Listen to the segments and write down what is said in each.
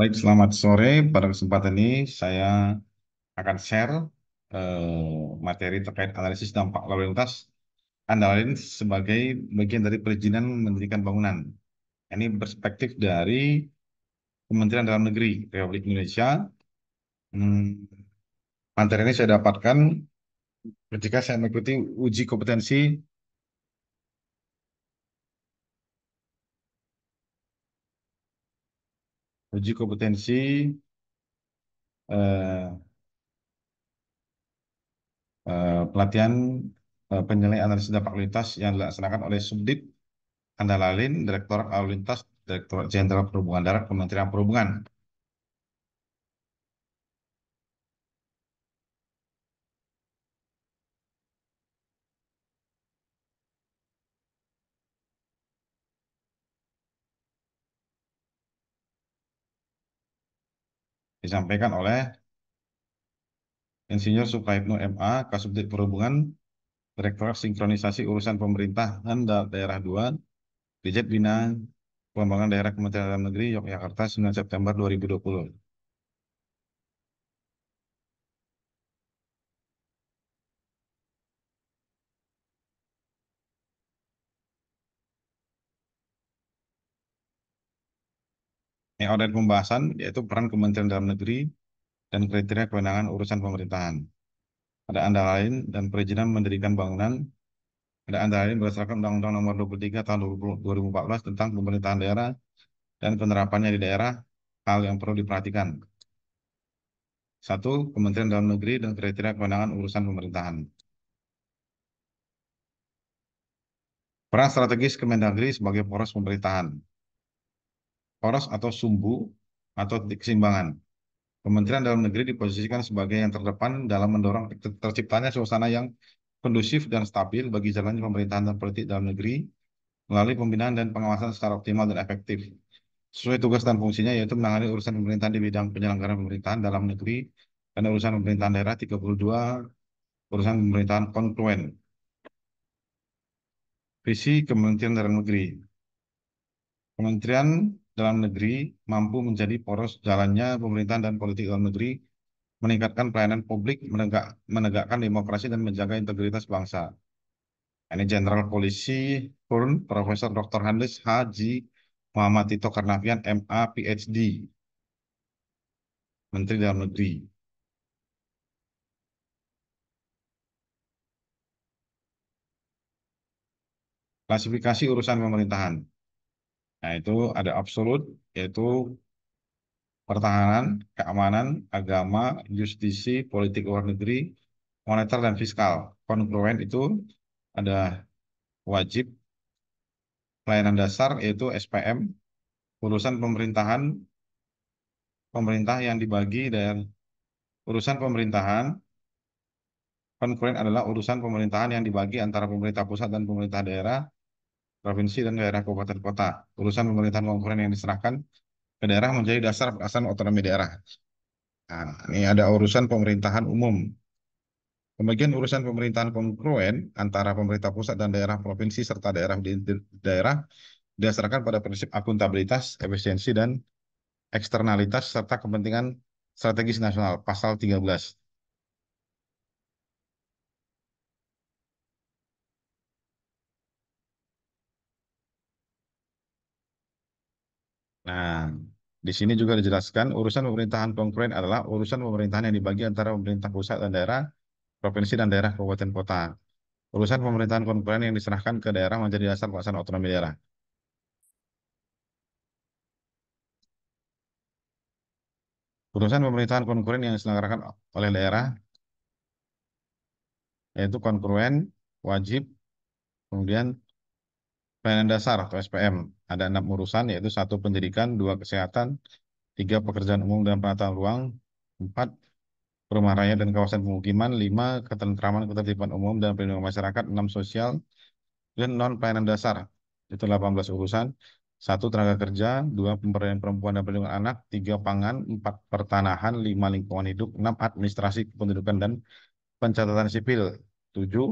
Baik, selamat sore. Pada kesempatan ini saya akan share eh, materi terkait analisis dampak lalu lintas andalan sebagai bagian dari perizinan mendirikan bangunan. Ini perspektif dari Kementerian Dalam Negeri Republik Indonesia. Hmm, materi ini saya dapatkan ketika saya mengikuti uji kompetensi uji kompetensi eh, eh, pelatihan eh, penilaian analisis dampak lalu lintas yang dilaksanakan oleh Subdit Andalalin Direktur Lalu Lintas, Direktur Jenderal Perhubungan Darat, Kementerian Perhubungan. disampaikan oleh Insinyur Sukaibno MA, Kasubdit Perhubungan, Direktorat Sinkronisasi Urusan Pemerintahan Daerah 2, Dijet Bina Pembangunan Daerah Kementerian Dalam Negeri, Yogyakarta, 9 September 2020. yang di pembahasan yaitu peran Kementerian Dalam Negeri dan kriteria kewenangan urusan pemerintahan. Ada anda lain dan perizinan mendirikan bangunan ada anda lain berdasarkan Undang-Undang Nomor 23 Tahun 2014 tentang Pemerintahan Daerah dan penerapannya di daerah hal yang perlu diperhatikan. Satu, Kementerian Dalam Negeri dan kriteria kewenangan urusan pemerintahan. Peran strategis Kementerian Negeri sebagai poros pemerintahan poros atau sumbu atau titik keseimbangan. Kementerian Dalam Negeri diposisikan sebagai yang terdepan dalam mendorong terciptanya suasana yang kondusif dan stabil bagi jalannya pemerintahan dan politik dalam negeri melalui pembinaan dan pengawasan secara optimal dan efektif. Sesuai tugas dan fungsinya yaitu menangani urusan pemerintahan di bidang penyelenggaraan pemerintahan dalam negeri dan urusan pemerintahan daerah 32, urusan pemerintahan konkluen. Visi Kementerian Dalam Negeri. Kementerian dalam negeri mampu menjadi poros jalannya pemerintahan dan politik dalam negeri, meningkatkan pelayanan publik, menegak, menegakkan demokrasi dan menjaga integritas bangsa. Ini Jenderal Polisi Kurn Profesor Dr. Handes Haji Muhammad Tito Karnavian MA PhD Menteri Dalam Negeri. Klasifikasi urusan pemerintahan. Nah, itu ada absolut, yaitu pertahanan, keamanan, agama, justisi, politik luar negeri, moneter, dan fiskal. Kongruen itu ada wajib, pelayanan dasar, yaitu SPM, urusan pemerintahan, pemerintah yang dibagi dan urusan pemerintahan, kongruen adalah urusan pemerintahan yang dibagi antara pemerintah pusat dan pemerintah daerah, provinsi, dan daerah kabupaten kota. Urusan pemerintahan konkuren yang diserahkan ke daerah menjadi dasar perasaan otonomi daerah. Nah, ini ada urusan pemerintahan umum. Pembagian urusan pemerintahan konkuren antara pemerintah pusat dan daerah provinsi serta daerah di daerah didasarkan pada prinsip akuntabilitas, efisiensi, dan eksternalitas serta kepentingan strategis nasional pasal 13. Nah, di sini juga dijelaskan urusan pemerintahan konkuren adalah urusan pemerintahan yang dibagi antara pemerintah pusat dan daerah, provinsi dan daerah kabupaten kota. Urusan pemerintahan konkuren yang diserahkan ke daerah menjadi dasar pelaksanaan otonomi daerah. Urusan pemerintahan konkuren yang diselenggarakan oleh daerah yaitu konkuren wajib, kemudian pelayanan dasar atau SPM. Ada enam urusan yaitu satu pendidikan, dua kesehatan, tiga pekerjaan umum dan penataan ruang, empat perumahan rakyat dan kawasan pemukiman, lima ketentraman ketertiban umum dan perlindungan masyarakat, enam sosial dan non pelayanan dasar itu 18 urusan. Satu tenaga kerja, dua pemberdayaan perempuan dan perlindungan anak, tiga pangan, empat pertanahan, lima lingkungan hidup, enam administrasi kependudukan dan pencatatan sipil, tujuh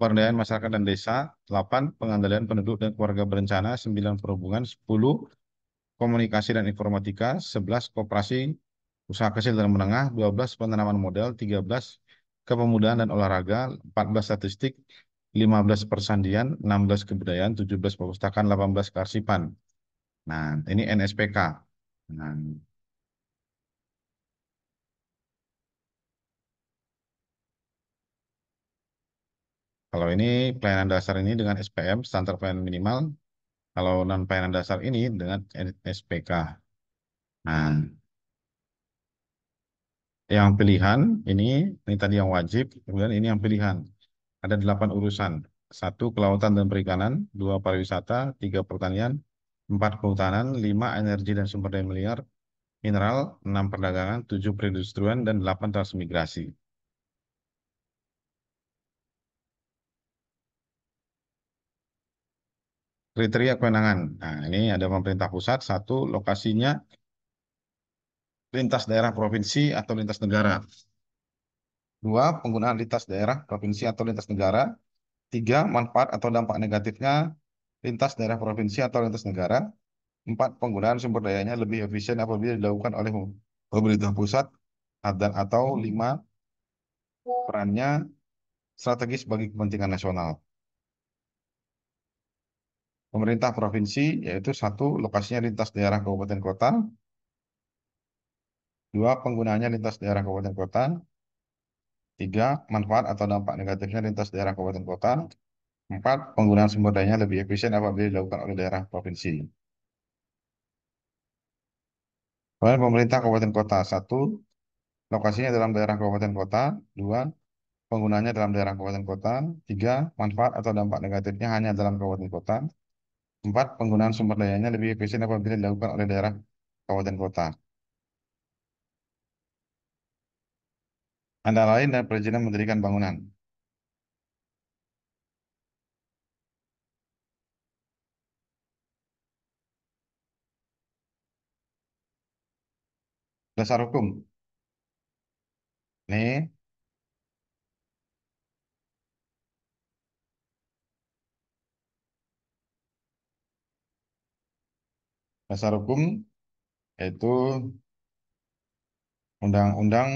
Pemberdayaan Masyarakat dan Desa, 8. Pengendalian Penduduk dan Keluarga Berencana, 9. Perhubungan, 10. Komunikasi dan Informatika, 11. Koperasi Usaha Kecil dan Menengah, 12. Penanaman Modal, 13. Kepemudaan dan Olahraga, 14. Statistik, 15 Persandian, 16. Kebudayaan, 17. Perpustakaan, 18. karsipan. Nah, ini NSPK. Nah, Kalau ini pelayanan dasar ini dengan SPM, standar pelayanan minimal. Kalau non pelayanan dasar ini dengan SPK. Nah, yang pilihan ini, ini tadi yang wajib, kemudian ini yang pilihan. Ada delapan urusan. Satu, kelautan dan perikanan. Dua, pariwisata. Tiga, pertanian. Empat, kehutanan. Lima, energi dan sumber daya miliar. Mineral. Enam, perdagangan. Tujuh, perindustrian. Dan delapan, transmigrasi. kriteria kewenangan. Nah, ini ada pemerintah pusat, satu lokasinya lintas daerah provinsi atau lintas negara. Dua, penggunaan lintas daerah provinsi atau lintas negara. Tiga, manfaat atau dampak negatifnya lintas daerah provinsi atau lintas negara. Empat, penggunaan sumber dayanya lebih efisien apabila dilakukan oleh pemerintah pusat. Dan atau lima, perannya strategis bagi kepentingan nasional pemerintah provinsi yaitu satu lokasinya lintas daerah kabupaten kota, dua penggunaannya lintas daerah kabupaten kota, tiga manfaat atau dampak negatifnya lintas daerah kabupaten kota, empat penggunaan sumber dayanya lebih efisien apabila dilakukan oleh daerah provinsi. Kemudian pemerintah kabupaten kota satu lokasinya dalam daerah kabupaten kota, dua penggunanya dalam daerah kabupaten kota, tiga manfaat atau dampak negatifnya hanya dalam kabupaten kota, Empat, penggunaan sumber dayanya lebih efisien apabila dilakukan oleh daerah kabupaten kota. Anda lain dan perizinan mendirikan bangunan. Dasar hukum. Ini dasar hukum yaitu Undang-Undang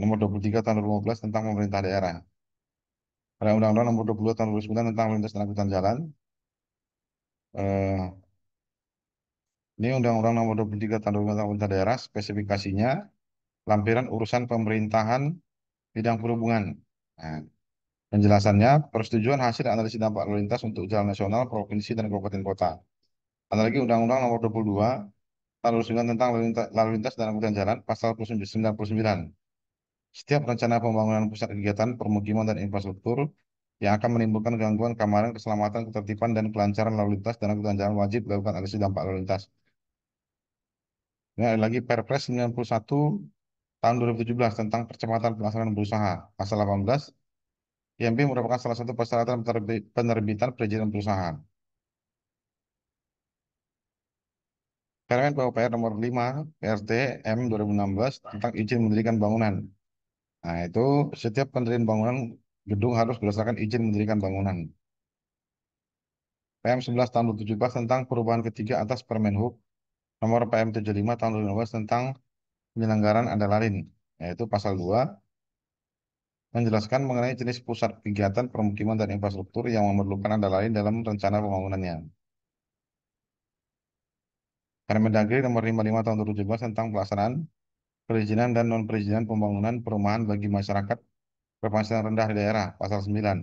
Nomor 23 Tahun 2015 tentang Pemerintah Daerah. Pada Undang-Undang Nomor 22 Tahun 2019 tentang Pemerintah dan Angkutan Jalan. Eh, ini Undang-Undang Nomor 23 Tahun 2015 tentang Pemerintah Daerah spesifikasinya lampiran urusan pemerintahan bidang perhubungan. Nah, penjelasannya persetujuan hasil analisis dampak lalu lintas untuk jalan nasional, provinsi, dan kabupaten kota lagi Undang-Undang Nomor 22 Tahun 2009 tentang Lalu Lintas, Lalu Lintas dan Angkutan Jalan Pasal 99. Setiap rencana pembangunan pusat kegiatan permukiman dan infrastruktur yang akan menimbulkan gangguan keamanan, keselamatan, ketertiban, dan kelancaran lalu lintas dan angkutan jalan wajib dilakukan analisis dampak lalu lintas. Ini ada lagi Perpres 91 tahun 2017 tentang percepatan pelaksanaan berusaha, pasal 18, IMB merupakan salah satu persyaratan penerbitan perizinan perusahaan. Permen kan PUPR nomor 5 PRT M 2016 tentang izin mendirikan bangunan. Nah, itu setiap pendirian bangunan gedung harus berdasarkan izin mendirikan bangunan. PM 11 tahun 2017 tentang perubahan ketiga atas Permen Hub nomor PM 75 tahun 2016 tentang penyelenggaraan andalarin, yaitu pasal 2 menjelaskan mengenai jenis pusat kegiatan permukiman dan infrastruktur yang memerlukan andalarin dalam rencana pembangunannya. Permendagri nomor 55 tahun 2017 tentang pelaksanaan perizinan dan non perizinan pembangunan perumahan bagi masyarakat berpenghasilan rendah di daerah pasal 9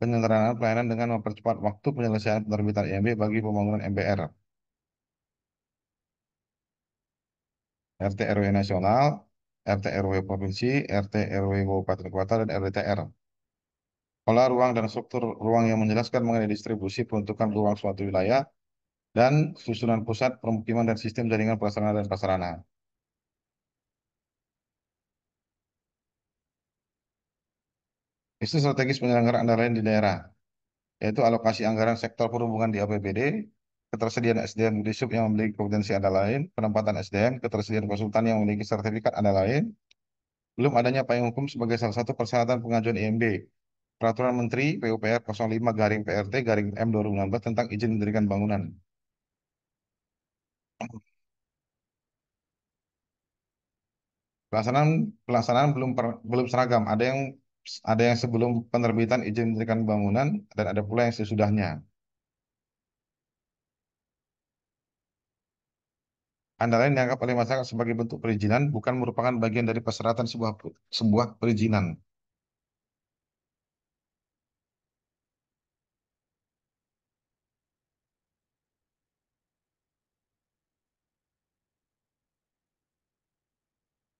penyederhanaan pelayanan dengan mempercepat waktu penyelesaian penerbitan IMB e bagi pembangunan MBR RT RW nasional RT RW provinsi RT RW kabupaten kota dan RDTR pola ruang dan struktur ruang yang menjelaskan mengenai distribusi peruntukan ruang suatu wilayah dan susunan pusat permukiman dan sistem jaringan prasarana dan prasarana. Isu strategis penyelenggaraan antara lain di daerah, yaitu alokasi anggaran sektor perhubungan di APBD, ketersediaan SDM di sub yang memiliki kompetensi ada lain, penempatan SDM, ketersediaan konsultan yang memiliki sertifikat ada lain, belum adanya payung hukum sebagai salah satu persyaratan pengajuan IMB, Peraturan Menteri PUPR 05 Garing PRT Garing M 2016 tentang izin mendirikan bangunan. Pelaksanaan pelaksanaan belum per, belum seragam. Ada yang ada yang sebelum penerbitan izin mendirikan bangunan dan ada pula yang sesudahnya. Antara yang dianggap oleh masyarakat sebagai bentuk perizinan bukan merupakan bagian dari persyaratan sebuah sebuah perizinan.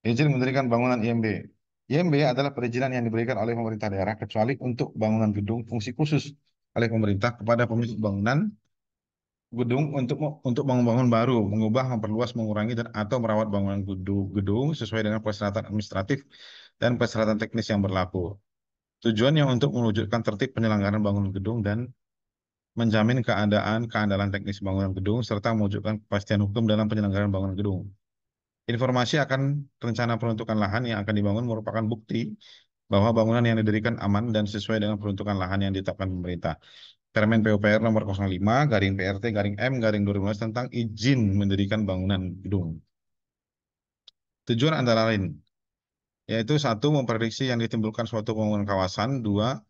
Izin mendirikan bangunan IMB. IMB adalah perizinan yang diberikan oleh pemerintah daerah kecuali untuk bangunan gedung fungsi khusus oleh pemerintah kepada pemilik bangunan gedung untuk untuk membangun baru, mengubah, memperluas, mengurangi dan atau merawat bangunan gedung, gedung sesuai dengan persyaratan administratif dan persyaratan teknis yang berlaku. Tujuan yang untuk mewujudkan tertib penyelenggaraan bangunan gedung dan menjamin keadaan keandalan teknis bangunan gedung serta mewujudkan kepastian hukum dalam penyelenggaraan bangunan gedung. Informasi akan rencana peruntukan lahan yang akan dibangun merupakan bukti bahwa bangunan yang didirikan aman dan sesuai dengan peruntukan lahan yang ditetapkan pemerintah. Permen PUPR nomor 05 garing PRT garing M garing 2015 tentang izin mendirikan bangunan gedung. Tujuan antara lain yaitu satu memprediksi yang ditimbulkan suatu pembangunan kawasan, dua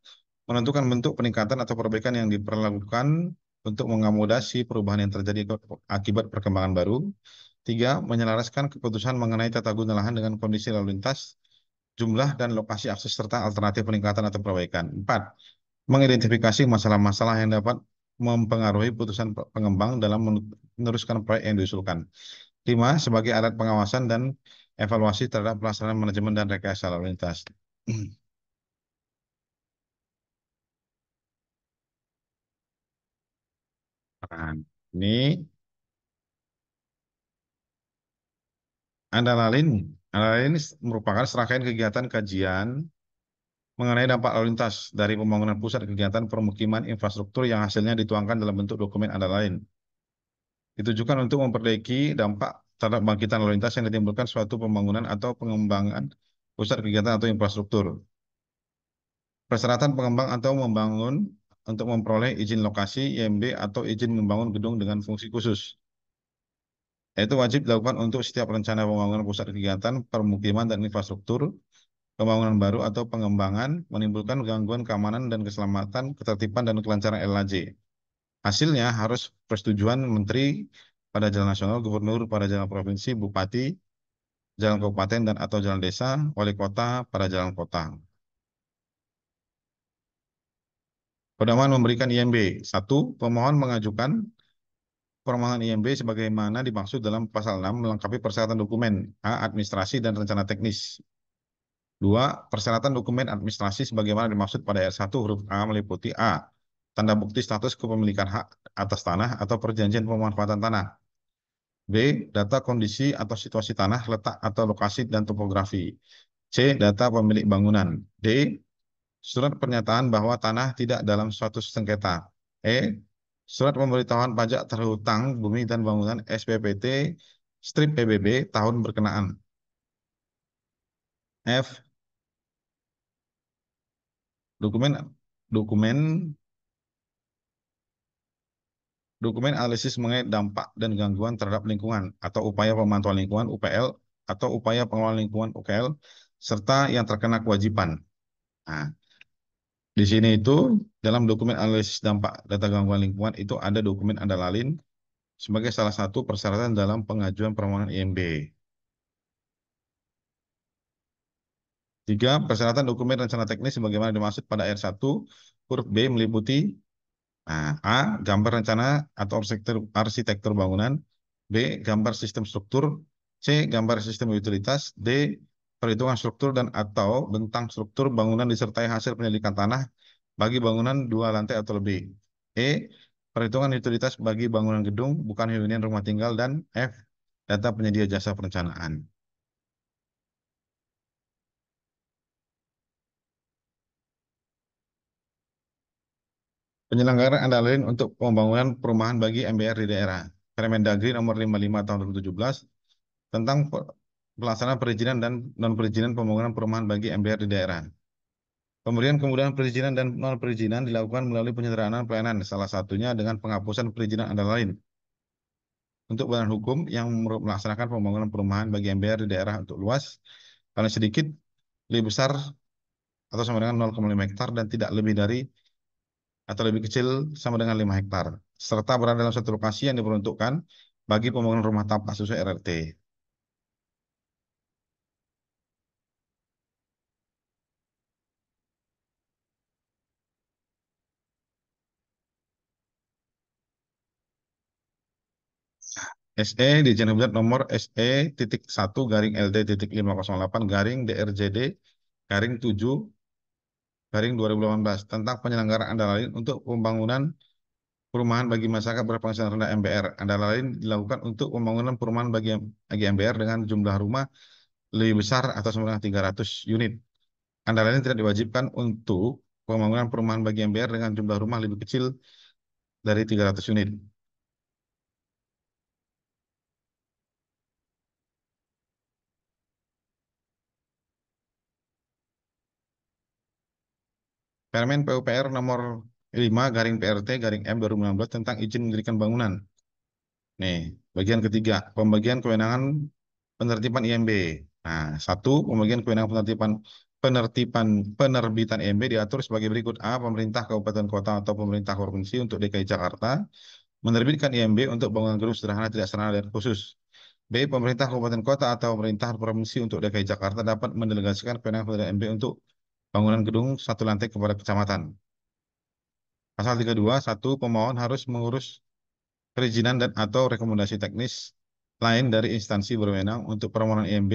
menentukan bentuk peningkatan atau perbaikan yang diperlakukan untuk mengamodasi perubahan yang terjadi akibat perkembangan baru, Tiga, menyelaraskan keputusan mengenai tata guna lahan dengan kondisi lalu lintas, jumlah dan lokasi akses serta alternatif peningkatan atau perbaikan. Empat, mengidentifikasi masalah-masalah yang dapat mempengaruhi putusan pengembang dalam meneruskan proyek yang diusulkan. Lima, sebagai alat pengawasan dan evaluasi terhadap pelaksanaan manajemen dan rekayasa lalu lintas. Nah, ini Anda lain, Anda ini merupakan serangkaian kegiatan kajian mengenai dampak lalu lintas dari pembangunan pusat kegiatan permukiman infrastruktur yang hasilnya dituangkan dalam bentuk dokumen Anda lain. Ditujukan untuk memperbaiki dampak terhadap bangkitan lalu lintas yang ditimbulkan suatu pembangunan atau pengembangan pusat kegiatan atau infrastruktur. Persyaratan pengembang atau membangun untuk memperoleh izin lokasi IMB atau izin membangun gedung dengan fungsi khusus yaitu wajib dilakukan untuk setiap rencana pembangunan pusat kegiatan, permukiman dan infrastruktur, pembangunan baru atau pengembangan menimbulkan gangguan keamanan dan keselamatan, ketertiban dan kelancaran LAJ. Hasilnya harus persetujuan menteri pada jalan nasional, gubernur pada jalan provinsi, bupati, jalan kabupaten dan atau jalan desa, wali kota pada jalan kota. Pedoman memberikan IMB. satu Pemohon mengajukan permohonan IMB sebagaimana dimaksud dalam pasal 6 melengkapi persyaratan dokumen A. Administrasi dan rencana teknis. 2. Persyaratan dokumen administrasi sebagaimana dimaksud pada ayat 1 huruf A meliputi A. Tanda bukti status kepemilikan hak atas tanah atau perjanjian pemanfaatan tanah. B. Data kondisi atau situasi tanah, letak atau lokasi dan topografi. C. Data pemilik bangunan. D. Surat pernyataan bahwa tanah tidak dalam suatu sengketa. E Surat Pemberitahuan Pajak Terhutang Bumi dan Bangunan SPPT strip PBB tahun berkenaan. F. Dokumen dokumen dokumen analisis mengenai dampak dan gangguan terhadap lingkungan atau upaya pemantauan lingkungan UPL atau upaya pengelolaan lingkungan UKL serta yang terkena kewajiban. Nah, di sini itu dalam dokumen analisis dampak data gangguan lingkungan itu ada dokumen andalalin sebagai salah satu persyaratan dalam pengajuan permohonan IMB. Tiga, persyaratan dokumen rencana teknis sebagaimana dimaksud pada r 1, huruf B meliputi nah, A. Gambar rencana atau arsitektur, arsitektur bangunan B. Gambar sistem struktur C. Gambar sistem utilitas D perhitungan struktur dan atau bentang struktur bangunan disertai hasil penyelidikan tanah bagi bangunan dua lantai atau lebih. E. Perhitungan utilitas bagi bangunan gedung, bukan hunian rumah tinggal, dan F. Data penyedia jasa perencanaan. Penyelenggaraan andalin untuk pembangunan perumahan bagi MBR di daerah. Permendagri nomor 55 tahun 2017 tentang pelaksanaan perizinan dan non perizinan pembangunan perumahan bagi MBR di daerah. Pemberian kemudahan perizinan dan non perizinan dilakukan melalui penyederhanaan pelayanan, salah satunya dengan penghapusan perizinan antara lain. Untuk badan hukum yang melaksanakan pembangunan perumahan bagi MBR di daerah untuk luas paling sedikit lebih besar atau sama dengan 0,5 hektar dan tidak lebih dari atau lebih kecil sama dengan 5 hektar serta berada dalam satu lokasi yang diperuntukkan bagi pembangunan rumah tapak sesuai RRT. SE di Jenderal nomor SE titik satu garing ld titik delapan garing DRJD garing 7 garing 2018 tentang penyelenggaraan antara lain untuk pembangunan perumahan bagi masyarakat berpenghasilan rendah MBR. Antara lain dilakukan untuk pembangunan perumahan bagi, bagi MBR dengan jumlah rumah lebih besar atau sebanyak 300 unit. Antara lain tidak diwajibkan untuk pembangunan perumahan bagi MBR dengan jumlah rumah lebih kecil dari 300 unit. Permen PUPR nomor 5 garing PRT garing M 2016 tentang izin mendirikan bangunan. Nih, bagian ketiga, pembagian kewenangan penertiban IMB. Nah, satu, pembagian kewenangan penertiban penertiban penerbitan IMB diatur sebagai berikut. A. Pemerintah kabupaten kota atau pemerintah provinsi untuk DKI Jakarta menerbitkan IMB untuk bangunan gedung sederhana tidak sederhana dan khusus. B. Pemerintah kabupaten kota atau pemerintah provinsi untuk DKI Jakarta dapat mendelegasikan kewenangan penerbitan IMB untuk bangunan gedung satu lantai kepada kecamatan. Pasal 32, satu pemohon harus mengurus perizinan dan atau rekomendasi teknis lain dari instansi berwenang untuk permohonan IMB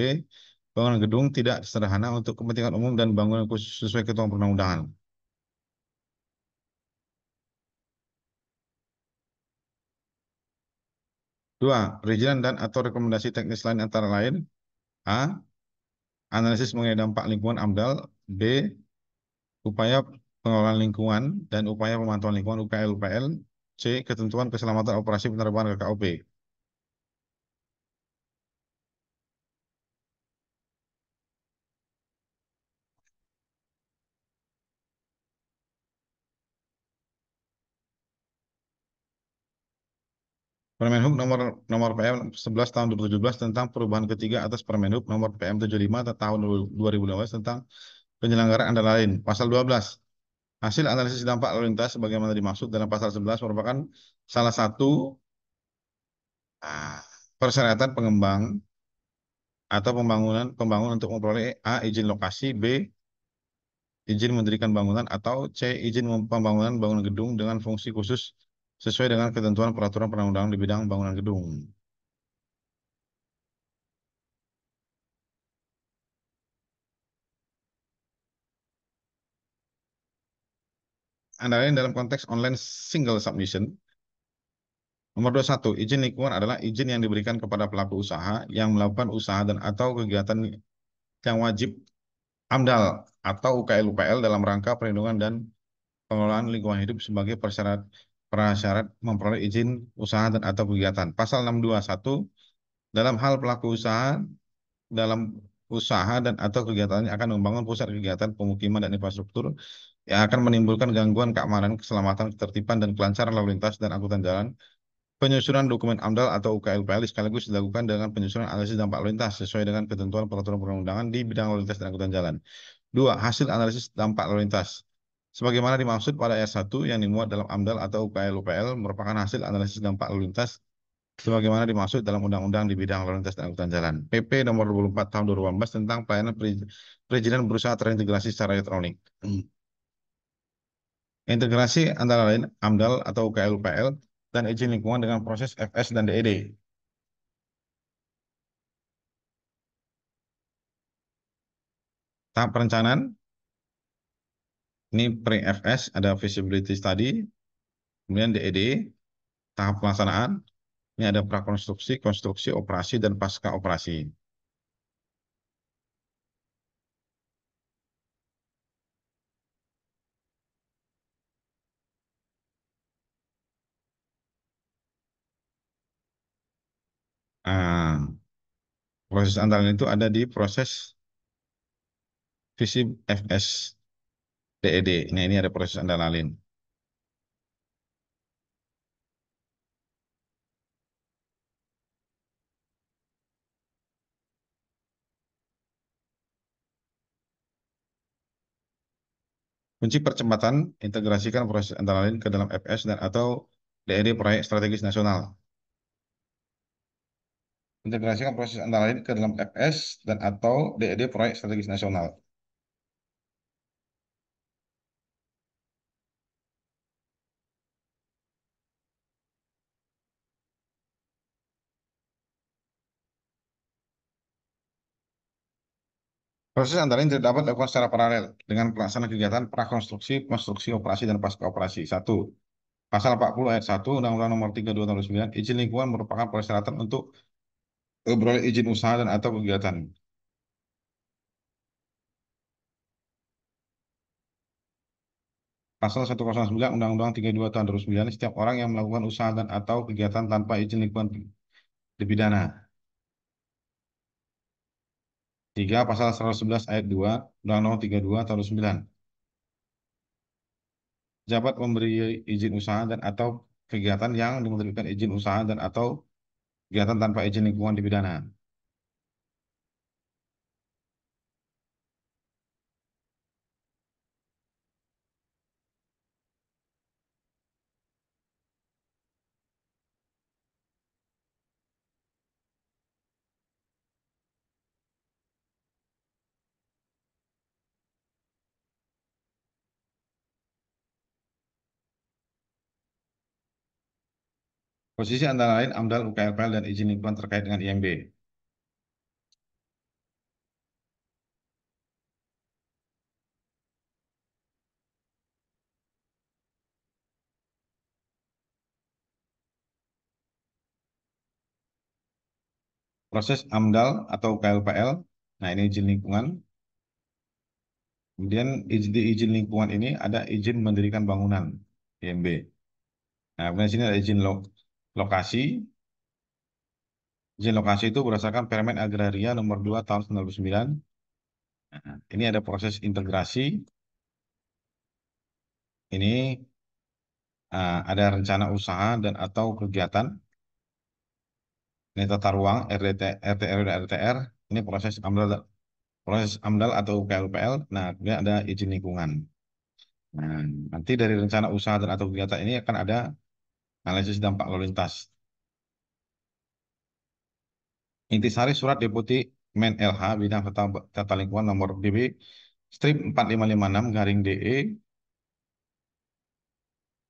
bangunan gedung tidak sederhana untuk kepentingan umum dan bangunan khusus sesuai ketua perundang Dua, perizinan dan atau rekomendasi teknis lain antara lain A. Analisis mengenai dampak lingkungan AMDAL B. Upaya pengelolaan lingkungan dan upaya pemantauan lingkungan UKL-UPL. C. Ketentuan keselamatan operasi penerbangan KKOP. Permenhub nomor nomor PM 11 tahun 2017 tentang perubahan ketiga atas Permenhub nomor PM 75 tahun 2015 tentang penyelenggara antara lain. Pasal 12. Hasil analisis dampak lalu lintas sebagaimana dimaksud dalam pasal 11 merupakan salah satu ah, persyaratan pengembang atau pembangunan pembangun untuk memperoleh A izin lokasi, B izin mendirikan bangunan atau C izin pembangunan bangunan gedung dengan fungsi khusus sesuai dengan ketentuan peraturan perundang-undangan di bidang bangunan gedung. Anda lain dalam konteks online single submission. Nomor 21, izin lingkungan adalah izin yang diberikan kepada pelaku usaha yang melakukan usaha dan atau kegiatan yang wajib AMDAL atau UKL UPL dalam rangka perlindungan dan pengelolaan lingkungan hidup sebagai persyarat prasyarat memperoleh izin usaha dan atau kegiatan. Pasal 621 dalam hal pelaku usaha dalam usaha dan atau kegiatannya akan membangun pusat kegiatan pemukiman dan infrastruktur yang akan menimbulkan gangguan keamanan, keselamatan, ketertiban, dan kelancaran lalu lintas dan angkutan jalan. Penyusunan dokumen AMDAL atau UKLPL sekaligus dilakukan dengan penyusunan analisis dampak lalu lintas sesuai dengan ketentuan peraturan perundangan di bidang lalu lintas dan angkutan jalan. Dua, hasil analisis dampak lalu lintas. Sebagaimana dimaksud pada ayat 1 yang dimuat dalam AMDAL atau UKLPL merupakan hasil analisis dampak lalu lintas sebagaimana dimaksud dalam Undang-Undang di bidang lalu lintas dan angkutan jalan. PP nomor 24 tahun 2018 tentang pelayanan perizinan berusaha terintegrasi secara elektronik. Integrasi antara lain AMDAL atau KLPL dan izin lingkungan dengan proses FS dan DED. E tahap perencanaan, ini pre-FS ada visibility study, kemudian DED, e tahap pelaksanaan, ini ada prakonstruksi, konstruksi, operasi, dan pasca operasi. Proses antara itu ada di proses visi FS DED. Nah, ini ada proses lain. Kunci percepatan, integrasikan proses antara lain ke dalam FS dan atau DED proyek strategis nasional integrasikan proses antara lain ke dalam FS dan atau DED e proyek strategis nasional. Proses antara lain tidak dapat dilakukan secara paralel dengan pelaksanaan kegiatan prakonstruksi, konstruksi, operasi, dan pasca operasi. Satu, Pasal 40 ayat 1 Undang-Undang Nomor 32 Tahun 2009, izin lingkungan merupakan persyaratan untuk beroleh izin usaha dan atau kegiatan. Pasal 109 Undang-Undang 32 Tahun 2009, setiap orang yang melakukan usaha dan atau kegiatan tanpa izin lingkungan dipidana. 3. Pasal 111 ayat 2 Undang-Undang 32 Tahun 2009. Jabat memberi izin usaha dan atau kegiatan yang menerbitkan izin usaha dan atau kegiatan tanpa izin lingkungan dipidana Posisi antara lain AMDAL, UKLPL, dan izin lingkungan terkait dengan IMB. Proses AMDAL atau UKLPL, nah ini izin lingkungan. Kemudian di izin lingkungan ini ada izin mendirikan bangunan, IMB. Nah, kemudian sini ada izin lokasi. Izin lokasi itu berdasarkan Permen Agraria nomor 2 tahun 1999. Nah, ini ada proses integrasi. Ini uh, ada rencana usaha dan atau kegiatan. Ini tata ruang RDT, RTR dan RTR. Ini proses AMDAL, proses AMDAL atau UPL upl Nah, kemudian ada izin lingkungan. Nah, nanti dari rencana usaha dan atau kegiatan ini akan ada Nah, analisis dampak lalu lintas. Intisari Surat Deputi Men LH Bidang Tata, Tata Lingkungan nomor DB strip 4556 garing DE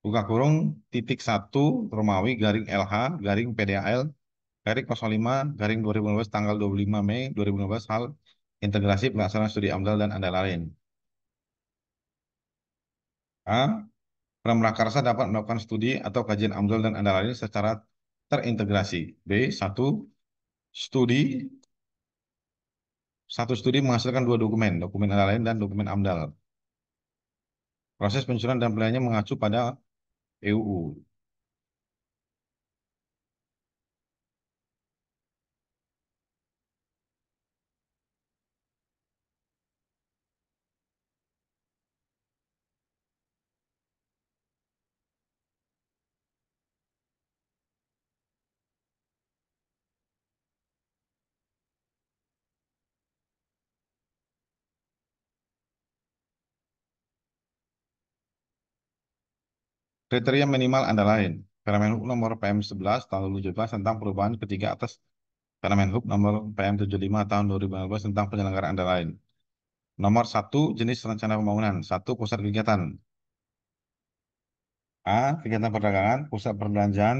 buka kurung titik 1 Romawi garing LH garing PDAL garing 05 garing 2015 tanggal 25 Mei 2015 hal integrasi pelaksanaan studi AMDAL dan andalarin. lain. A. Pemrah Karsa dapat melakukan studi atau kajian amdal dan andalannya secara terintegrasi. B. Satu studi satu studi menghasilkan dua dokumen, dokumen andalan dan dokumen amdal. Proses pencurian dan penilaiannya mengacu pada EUU. Kriteria minimal Anda lain. Permenhub nomor PM11 tahun 2017 tentang perubahan ketiga atas Permenhub nomor PM75 tahun 2015 tentang penyelenggaraan Anda lain. Nomor 1 jenis rencana pembangunan, 1 pusat kegiatan. A. Kegiatan perdagangan, pusat perbelanjaan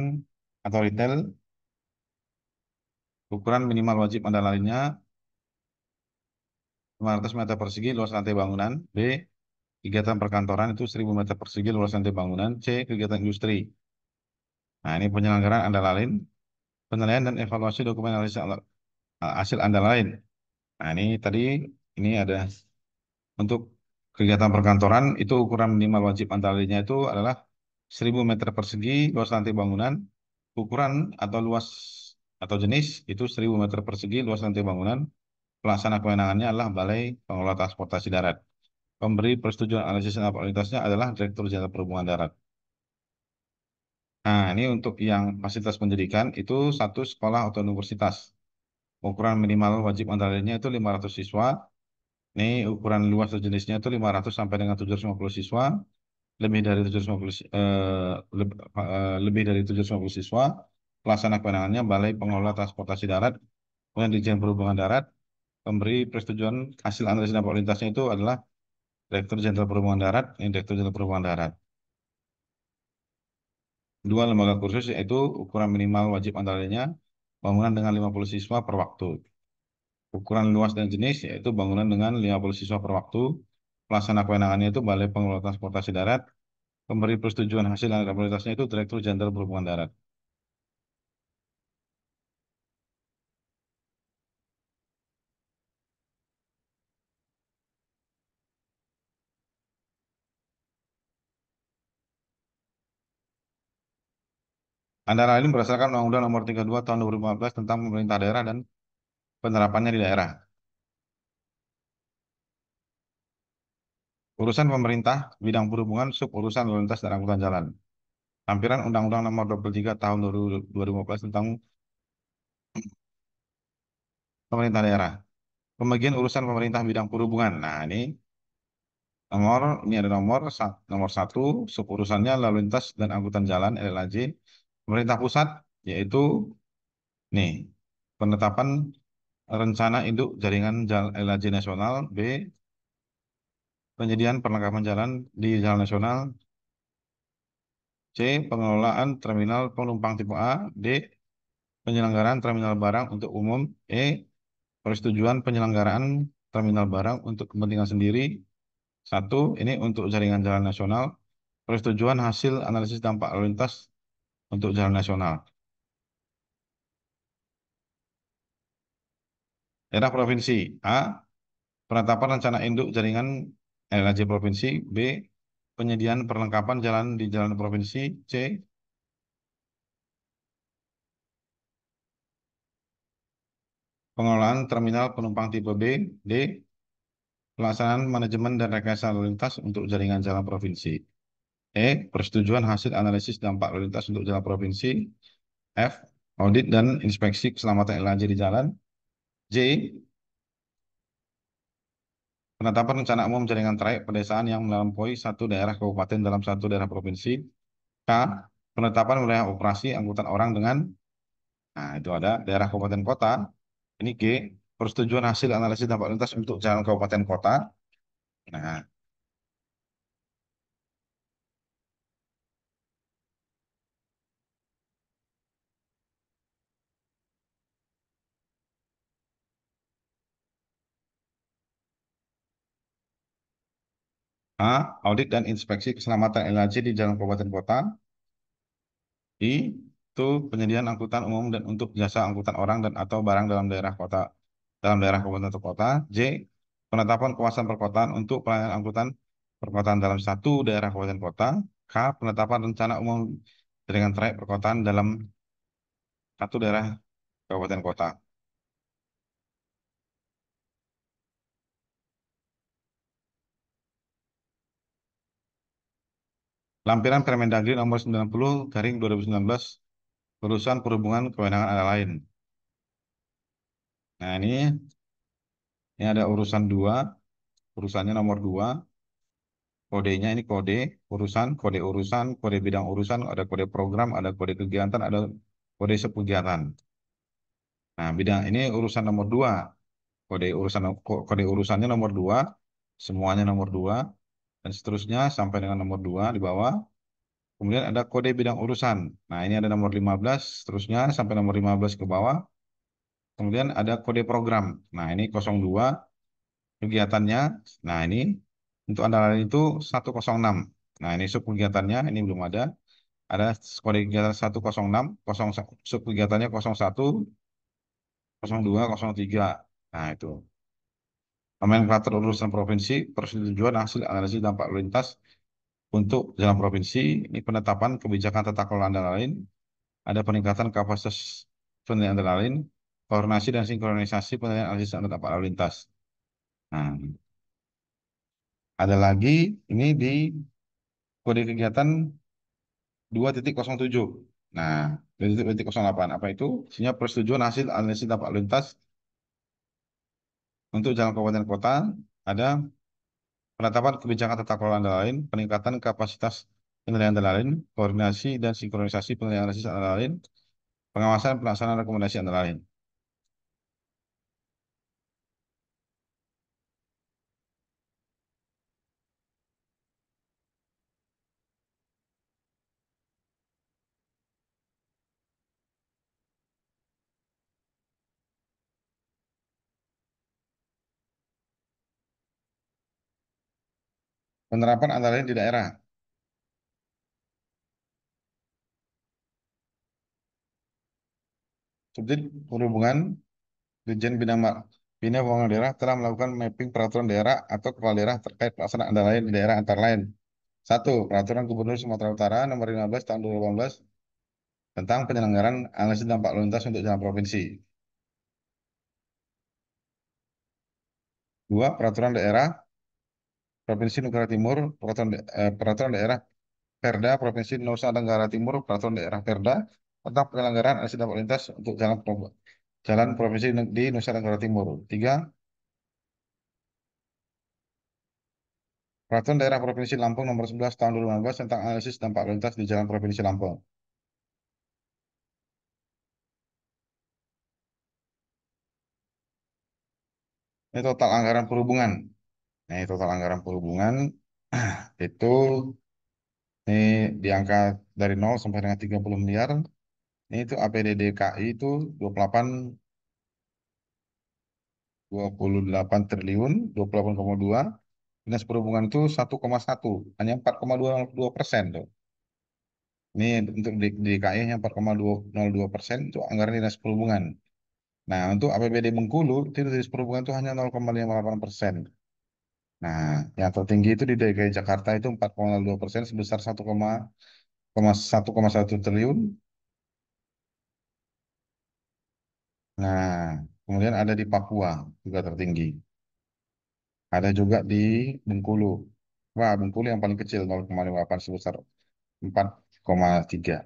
atau retail. Ukuran minimal wajib Anda lainnya 500 meter persegi luas lantai bangunan. B kegiatan perkantoran itu 1000 meter persegi luas lantai bangunan, C kegiatan industri. Nah, ini penyelenggaraan anda lain, penilaian dan evaluasi dokumen analisa hasil anda lain. Nah, ini tadi ini ada untuk kegiatan perkantoran itu ukuran minimal wajib antaranya itu adalah 1000 meter persegi luas lantai bangunan, ukuran atau luas atau jenis itu 1000 meter persegi luas lantai bangunan, pelaksana kewenangannya adalah Balai Pengelola Transportasi Darat. Pemberi persetujuan analisis dan kualitasnya adalah Direktur Jenderal Perhubungan Darat. Nah, ini untuk yang fasilitas pendidikan itu satu sekolah atau universitas. Ukuran minimal wajib antaranya itu 500 siswa. Ini ukuran luas sejenisnya itu 500 sampai dengan 750 siswa. Lebih dari 750 eh, lebih, eh, lebih dari 750 siswa. Pelaksana kewenangannya Balai Pengelola Transportasi Darat, kemudian Dirjen Perhubungan Darat, pemberi persetujuan hasil analisis dampak lintasnya itu adalah Direktur Jenderal Perhubungan Darat, ini Direktur Jenderal Perhubungan Darat. Dua lembaga kursus yaitu ukuran minimal wajib antaranya bangunan dengan 50 siswa per waktu. Ukuran luas dan jenis yaitu bangunan dengan 50 siswa per waktu. Pelaksana kewenangannya itu Balai Pengelola Transportasi Darat. Pemberi persetujuan hasil dan kapasitasnya itu Direktur Jenderal Perhubungan Darat. Antara lain berdasarkan Undang-Undang Nomor 32 Tahun 2015 tentang Pemerintah Daerah dan penerapannya di daerah. Urusan pemerintah bidang perhubungan sub urusan lalu lintas dan angkutan jalan. Hampiran Undang-Undang Nomor 23 Tahun 2015 tentang pemerintah daerah. Pembagian urusan pemerintah bidang perhubungan. Nah, ini nomor ini ada nomor nomor satu sub urusannya lalu lintas dan angkutan jalan LLAJ pemerintah pusat yaitu nih penetapan rencana induk jaringan eh, LAJ nasional B penyediaan perlengkapan jalan di jalan nasional C pengelolaan terminal penumpang tipe A D penyelenggaraan terminal barang untuk umum E persetujuan penyelenggaraan terminal barang untuk kepentingan sendiri satu ini untuk jaringan jalan nasional persetujuan hasil analisis dampak lalu lintas untuk jalan nasional. Daerah provinsi A. Penetapan rencana induk jaringan LNJ provinsi B. Penyediaan perlengkapan jalan di jalan provinsi C. Pengelolaan terminal penumpang tipe B, D. Pelaksanaan manajemen dan rekayasa lalu lintas untuk jaringan jalan provinsi. E. Persetujuan hasil analisis dampak lalu lintas untuk jalan provinsi. F. Audit dan inspeksi keselamatan LNG di jalan. J. Penetapan rencana umum jaringan trayek pedesaan yang melampaui satu daerah kabupaten dalam satu daerah provinsi. K. Penetapan wilayah operasi angkutan orang dengan Nah, itu ada daerah kabupaten kota. Ini G. Persetujuan hasil analisis dampak lalu lintas untuk jalan kabupaten kota. Nah, A. Audit dan inspeksi keselamatan energi di jalan kabupaten kota. I. Itu penyediaan angkutan umum dan untuk jasa angkutan orang dan atau barang dalam daerah kota dalam daerah kabupaten atau kota. J. Penetapan kawasan perkotaan untuk pelayanan angkutan perkotaan dalam satu daerah kabupaten kota. K. Penetapan rencana umum dengan trayek perkotaan dalam satu daerah kabupaten kota. Lampiran Permendagri nomor 90 garing 2019 urusan perhubungan kewenangan ada lain. Nah ini ini ada urusan dua urusannya nomor dua kodenya ini kode urusan, kode urusan, kode bidang urusan, ada kode program, ada kode kegiatan, ada kode subkegiatan. Nah bidang ini urusan nomor dua kode urusan kode urusannya nomor dua semuanya nomor dua dan seterusnya sampai dengan nomor 2 di bawah. Kemudian ada kode bidang urusan. Nah, ini ada nomor 15 seterusnya sampai nomor 15 ke bawah. Kemudian ada kode program. Nah, ini 02 kegiatannya. Nah, ini untuk andalan itu 106. Nah, ini sub kegiatannya ini belum ada. Ada kode kegiatan 106, 0, sub kegiatannya 01, 02, 03. Nah, itu nomenklatur urusan provinsi, persetujuan hasil analisis dampak lalu lintas untuk jalan provinsi, ini penetapan kebijakan tata kelola andalan lain, ada peningkatan kapasitas penilaian andalan lain, koordinasi dan sinkronisasi penilaian analisis dampak lalu lintas. Nah, ada lagi ini di kode kegiatan 2.07. Nah, 2.08 apa itu? Isinya persetujuan hasil analisis dampak lalu lintas untuk jalan kabupaten kota ada penetapan kebijakan tata kelola andalain, lain, peningkatan kapasitas penilaian andalain, koordinasi dan sinkronisasi penilaian analisis andalain, lain, pengawasan pelaksanaan rekomendasi andalain. Penerapan antara lain di daerah. Subdit Perhubungan Dirjen Bina, Bina Pembangunan Daerah telah melakukan mapping peraturan daerah atau kepala daerah terkait pelaksanaan antara lain di daerah antara lain. Satu, Peraturan Gubernur Sumatera Utara nomor 15 tahun 2018 tentang penyelenggaraan analisis dampak lalu lintas untuk jalan provinsi. Dua, Peraturan Daerah Provinsi Negara Timur, Peraturan, eh, Peraturan Daerah Perda Provinsi Nusa Tenggara Timur, Peraturan Daerah Perda tentang penyelenggaraan aksi lalu lintas untuk jalan jalan provinsi di Nusa Tenggara Timur. Tiga, Peraturan Daerah Provinsi Lampung Nomor 11 Tahun 2015 tentang analisis dampak lalu lintas di jalan provinsi Lampung. Ini total anggaran perhubungan Nah, total anggaran perhubungan itu ini diangkat dari 0 sampai dengan 30 miliar. Ini itu APD DKI itu 28 28 triliun, 28,2. Dinas Perhubungan itu 1,1, hanya 4,22 persen tuh. Ini untuk DKI hanya 4,02 persen itu anggaran Dinas Perhubungan. Nah, untuk APBD Bengkulu, itu Dinas Perhubungan itu hanya 0,58 persen. Nah, yang tertinggi itu di DKI Jakarta itu 4,2 persen sebesar 1,1 triliun. Nah, kemudian ada di Papua juga tertinggi. Ada juga di Bengkulu. Wah, Bengkulu yang paling kecil 0,58 sebesar 4,3.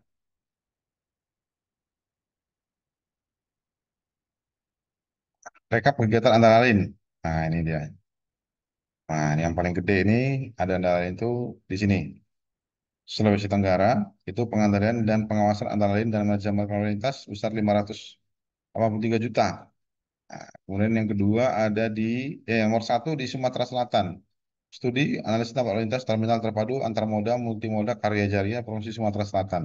Rekap kegiatan antara lain. Nah, ini dia. Nah, yang paling gede ini ada antara lain itu di sini. Sulawesi Tenggara itu pengendalian dan pengawasan antara lain dalam manajemen lalu lintas besar 583 juta. Nah, kemudian yang kedua ada di eh, yang nomor satu di Sumatera Selatan. Studi analisis tampak lalu lintas terminal terpadu antar moda multimoda karya jariah Provinsi Sumatera Selatan.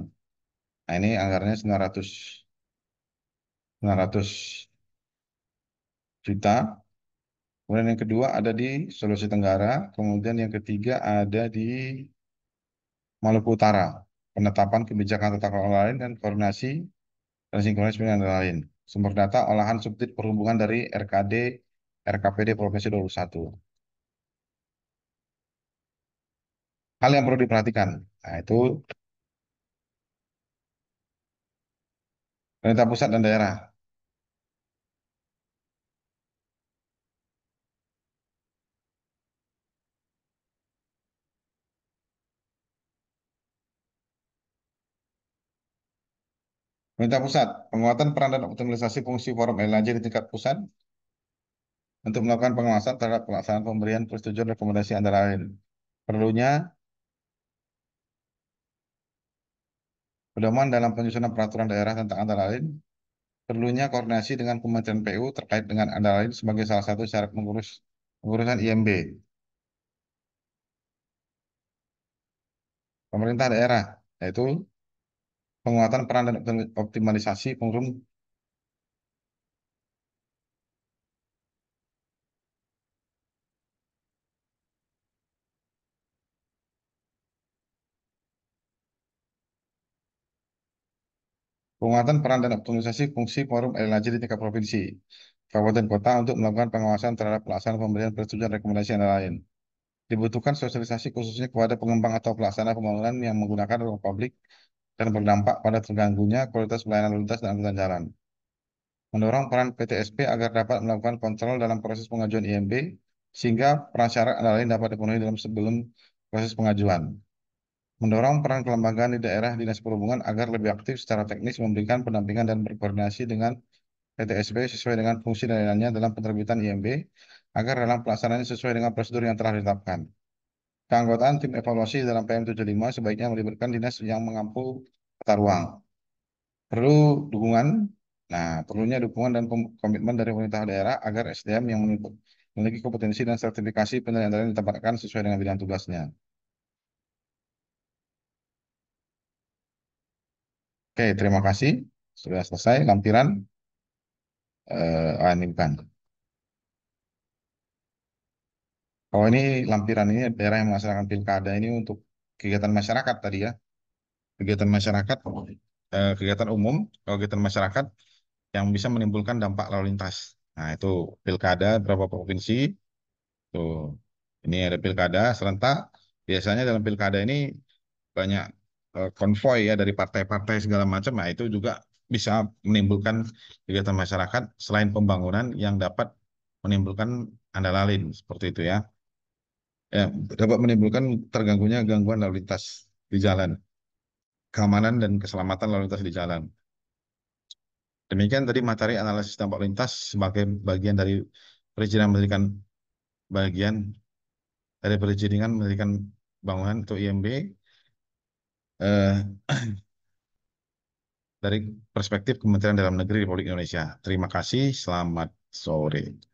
Nah, ini anggarannya 900 900 juta Kemudian yang kedua ada di Sulawesi Tenggara. Kemudian yang ketiga ada di Maluku Utara. Penetapan kebijakan tata kelola lain dan koordinasi dan sinkronis dengan lain. Sumber data olahan subtit perhubungan dari RKD RKPD Provinsi 21. Hal yang perlu diperhatikan, nah itu pemerintah pusat dan daerah Pemerintah pusat, penguatan peran dan optimalisasi fungsi forum LNJ di tingkat pusat untuk melakukan pengawasan terhadap pelaksanaan pemberian persetujuan rekomendasi antara lain. Perlunya pedoman dalam penyusunan peraturan daerah tentang antara lain, perlunya koordinasi dengan Kementerian PU terkait dengan antara lain sebagai salah satu syarat mengurus pengurusan IMB. Pemerintah daerah, yaitu penguatan peran dan optimalisasi pengurum penguatan peran dan optimalisasi fungsi forum LNG di tingkat provinsi, kabupaten kota untuk melakukan pengawasan terhadap pelaksanaan pemberian persetujuan rekomendasi dan lain. Dibutuhkan sosialisasi khususnya kepada pengembang atau pelaksana pembangunan yang menggunakan ruang publik dan berdampak pada terganggunya kualitas pelayanan lalu lintas dan angkutan jalan. Mendorong peran PTSP agar dapat melakukan kontrol dalam proses pengajuan IMB, sehingga prasyarat antara lain dapat dipenuhi dalam sebelum proses pengajuan. Mendorong peran kelembagaan di daerah Dinas Perhubungan agar lebih aktif secara teknis memberikan pendampingan dan berkoordinasi dengan PTSP sesuai dengan fungsi dan dalam penerbitan IMB, agar dalam pelaksanaannya sesuai dengan prosedur yang telah ditetapkan. Keanggotaan tim evaluasi dalam PM75 sebaiknya melibatkan dinas yang mengampu tata ruang. Perlu dukungan, nah perlunya dukungan dan komitmen dari pemerintah daerah agar SDM yang memiliki kompetensi dan sertifikasi penyelenggaraan ditempatkan sesuai dengan bidang tugasnya. Oke, terima kasih. Sudah selesai lampiran. Uh, eh, ini bukan. Oh ini Lampiran ini daerah yang melaksanakan pilkada ini untuk kegiatan masyarakat tadi ya, kegiatan masyarakat, eh, kegiatan umum, kegiatan masyarakat yang bisa menimbulkan dampak lalu lintas. Nah itu pilkada berapa provinsi, tuh ini ada pilkada serentak. Biasanya dalam pilkada ini banyak eh, konvoy ya dari partai-partai segala macam. Nah itu juga bisa menimbulkan kegiatan masyarakat selain pembangunan yang dapat menimbulkan andalalin seperti itu ya ya, dapat menimbulkan terganggunya gangguan lalu lintas di jalan, keamanan dan keselamatan lalu lintas di jalan. Demikian tadi materi analisis dampak lintas sebagai bagian dari perizinan mendirikan bagian dari perizinan mendirikan bangunan atau IMB eh, dari perspektif Kementerian Dalam Negeri Republik Indonesia. Terima kasih, selamat sore.